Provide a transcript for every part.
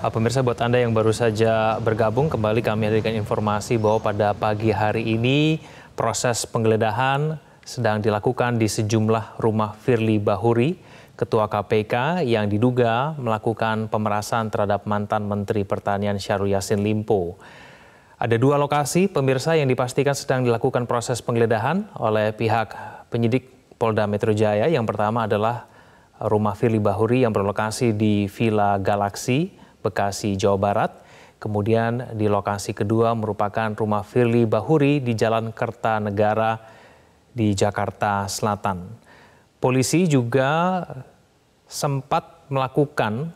Eh, pemirsa buat Anda yang baru saja bergabung, kembali kami hadirkan informasi bahwa pada pagi hari ini proses penggeledahan sedang dilakukan di sejumlah rumah Firly Bahuri, Ketua KPK yang diduga melakukan pemerasan terhadap mantan Menteri Pertanian Syahrul Yassin Limpo. Ada dua lokasi pemirsa yang dipastikan sedang dilakukan proses penggeledahan oleh pihak penyidik Polda Metro Jaya. Yang pertama adalah rumah Firly Bahuri yang berlokasi di Villa Galaxy, Bekasi, Jawa Barat. Kemudian di lokasi kedua merupakan rumah Firly Bahuri di Jalan Kertanegara di Jakarta Selatan. Polisi juga sempat melakukan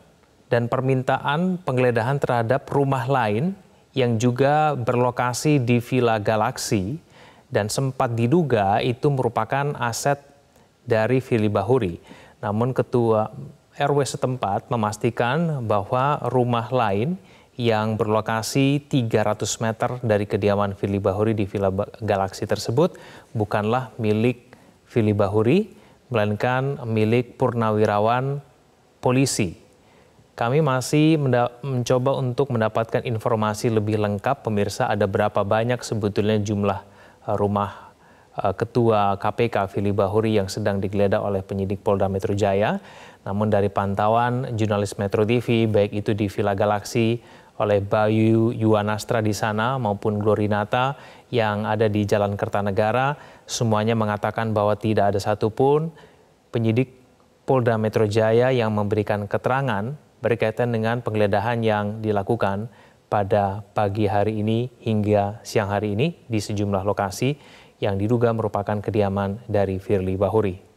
dan permintaan penggeledahan terhadap rumah lain yang juga berlokasi di Villa Galaksi dan sempat diduga itu merupakan aset dari Fili Bahuri. Namun ketua RW setempat memastikan bahwa rumah lain yang berlokasi 300 meter dari kediaman Fili Bahuri di Villa Galaksi tersebut bukanlah milik Fili Bahuri, melainkan milik Purnawirawan Polisi. Kami masih mencoba untuk mendapatkan informasi lebih lengkap, pemirsa, ada berapa banyak sebetulnya jumlah rumah Eh, Ketua KPK Fili Bahuri yang sedang digeledah oleh penyidik Polda Metro Jaya. Namun dari pantauan jurnalis Metro TV, baik itu di Villa Galaksi oleh Bayu Yuwanastra di sana maupun Glorinata yang ada di Jalan Kertanegara, semuanya mengatakan bahwa tidak ada satupun penyidik Polda Metro Jaya yang memberikan keterangan berkaitan dengan penggeledahan yang dilakukan pada pagi hari ini hingga siang hari ini di sejumlah lokasi yang diduga merupakan kediaman dari Firly Bahuri.